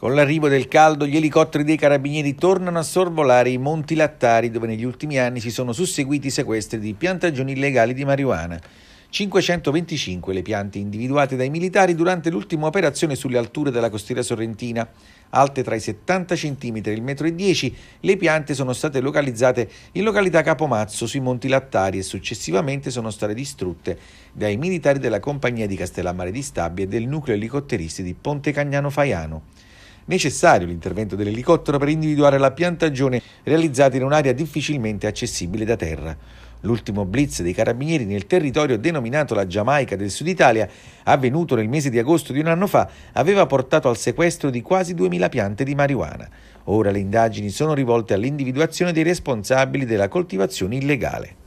Con l'arrivo del caldo gli elicotteri dei carabinieri tornano a sorvolare i monti lattari dove negli ultimi anni si sono susseguiti sequestri di piantagioni illegali di marijuana. 525 le piante individuate dai militari durante l'ultima operazione sulle alture della costiera sorrentina. Alte tra i 70 cm e il 1,10 m, le piante sono state localizzate in località Capomazzo sui Monti Lattari e successivamente sono state distrutte dai militari della compagnia di Castellammare di Stabia e del nucleo elicotteristi di Ponte Cagnano Faiano necessario l'intervento dell'elicottero per individuare la piantagione realizzata in un'area difficilmente accessibile da terra. L'ultimo blitz dei carabinieri nel territorio denominato la Giamaica del Sud Italia, avvenuto nel mese di agosto di un anno fa, aveva portato al sequestro di quasi 2000 piante di marijuana. Ora le indagini sono rivolte all'individuazione dei responsabili della coltivazione illegale.